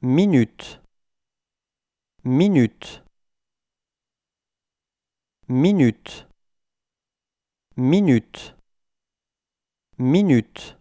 minute minute minute minute minute